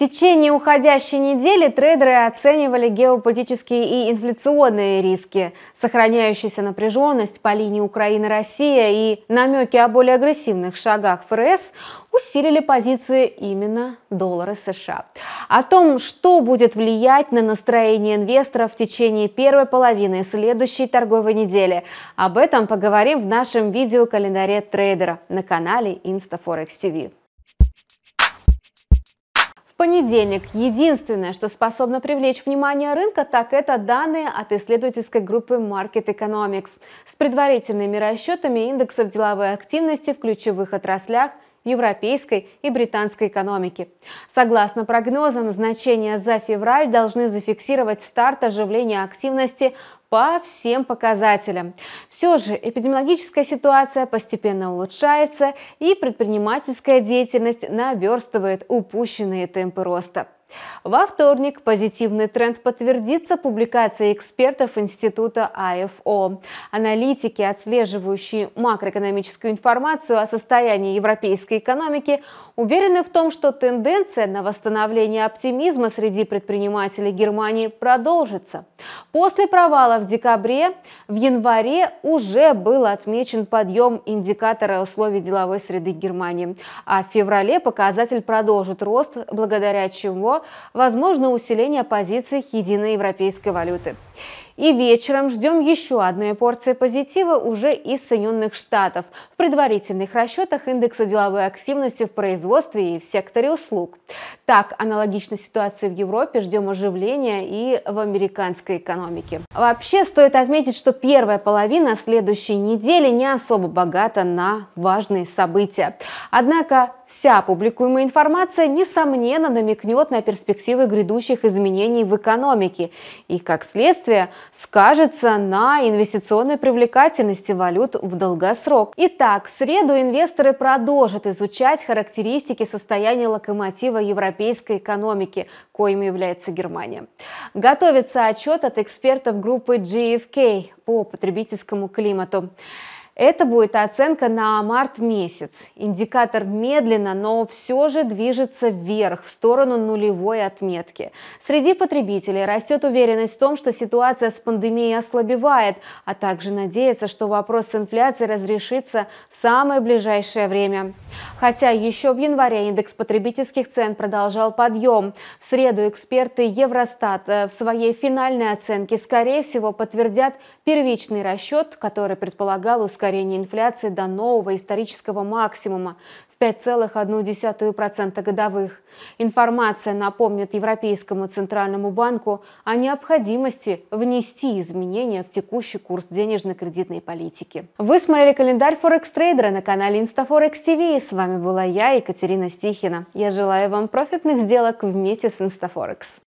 В течение уходящей недели трейдеры оценивали геополитические и инфляционные риски, сохраняющаяся напряженность по линии Украины-Россия и намеки о более агрессивных шагах ФРС усилили позиции именно доллара США. О том, что будет влиять на настроение инвесторов в течение первой половины следующей торговой недели, об этом поговорим в нашем видеокалендаре трейдера на канале InstaForex TV понедельник единственное, что способно привлечь внимание рынка, так это данные от исследовательской группы Market Economics с предварительными расчетами индексов деловой активности в ключевых отраслях европейской и британской экономики. Согласно прогнозам, значения за февраль должны зафиксировать старт оживления активности по всем показателям. Все же эпидемиологическая ситуация постепенно улучшается и предпринимательская деятельность наверстывает упущенные темпы роста. Во вторник позитивный тренд подтвердится публикацией экспертов Института АФО. Аналитики, отслеживающие макроэкономическую информацию о состоянии европейской экономики, уверены в том, что тенденция на восстановление оптимизма среди предпринимателей Германии продолжится. После провала в декабре, в январе уже был отмечен подъем индикатора условий деловой среды Германии, а в феврале показатель продолжит рост, благодаря чему евро, возможно усиление позиций единой европейской валюты. И вечером ждем еще одной порции позитива уже из Соединенных Штатов. В предварительных расчетах индекса деловой активности в производстве и в секторе услуг. Так, аналогично ситуации в Европе, ждем оживления и в американской экономике. Вообще, стоит отметить, что первая половина следующей недели не особо богата на важные события. Однако вся публикуемая информация, несомненно, намекнет на перспективы грядущих изменений в экономике и, как следствие, скажется на инвестиционной привлекательности валют в долгосрок. Итак, в среду инвесторы продолжат изучать характеристики состояния локомотива Европы европейской экономики, коим является Германия. Готовится отчет от экспертов группы GFK по потребительскому климату. Это будет оценка на март месяц. Индикатор медленно, но все же движется вверх, в сторону нулевой отметки. Среди потребителей растет уверенность в том, что ситуация с пандемией ослабевает, а также надеется, что вопрос с инфляцией разрешится в самое ближайшее время. Хотя еще в январе индекс потребительских цен продолжал подъем. В среду эксперты Евростат э, в своей финальной оценке, скорее всего, подтвердят первичный расчет, который предполагал ускорение ускорение инфляции до нового исторического максимума в 5,1% годовых. Информация напомнит Европейскому Центральному банку о необходимости внести изменения в текущий курс денежно-кредитной политики. Вы смотрели календарь Форекс Трейдера на канале InstaForex TV. С вами была я, Екатерина Стихина. Я желаю вам профитных сделок вместе с InstaForex.